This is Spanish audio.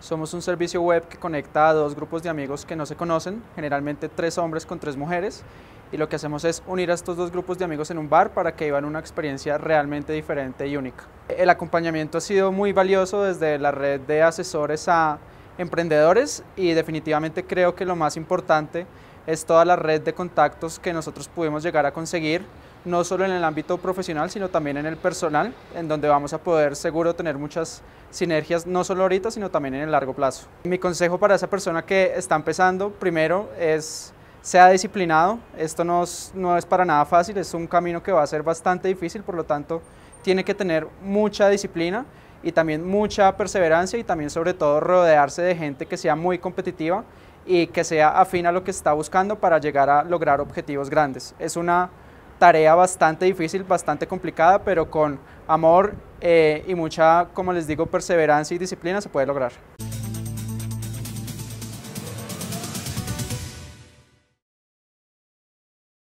Somos un servicio web que conecta a dos grupos de amigos que no se conocen, generalmente tres hombres con tres mujeres, y lo que hacemos es unir a estos dos grupos de amigos en un bar para que vivan una experiencia realmente diferente y única. El acompañamiento ha sido muy valioso desde la red de asesores a emprendedores y definitivamente creo que lo más importante es toda la red de contactos que nosotros pudimos llegar a conseguir no solo en el ámbito profesional, sino también en el personal, en donde vamos a poder seguro tener muchas sinergias, no solo ahorita, sino también en el largo plazo. Mi consejo para esa persona que está empezando, primero, es sea disciplinado. Esto no es, no es para nada fácil, es un camino que va a ser bastante difícil, por lo tanto, tiene que tener mucha disciplina y también mucha perseverancia y también sobre todo rodearse de gente que sea muy competitiva y que sea afín a lo que está buscando para llegar a lograr objetivos grandes. Es una tarea bastante difícil, bastante complicada, pero con amor eh, y mucha, como les digo, perseverancia y disciplina se puede lograr.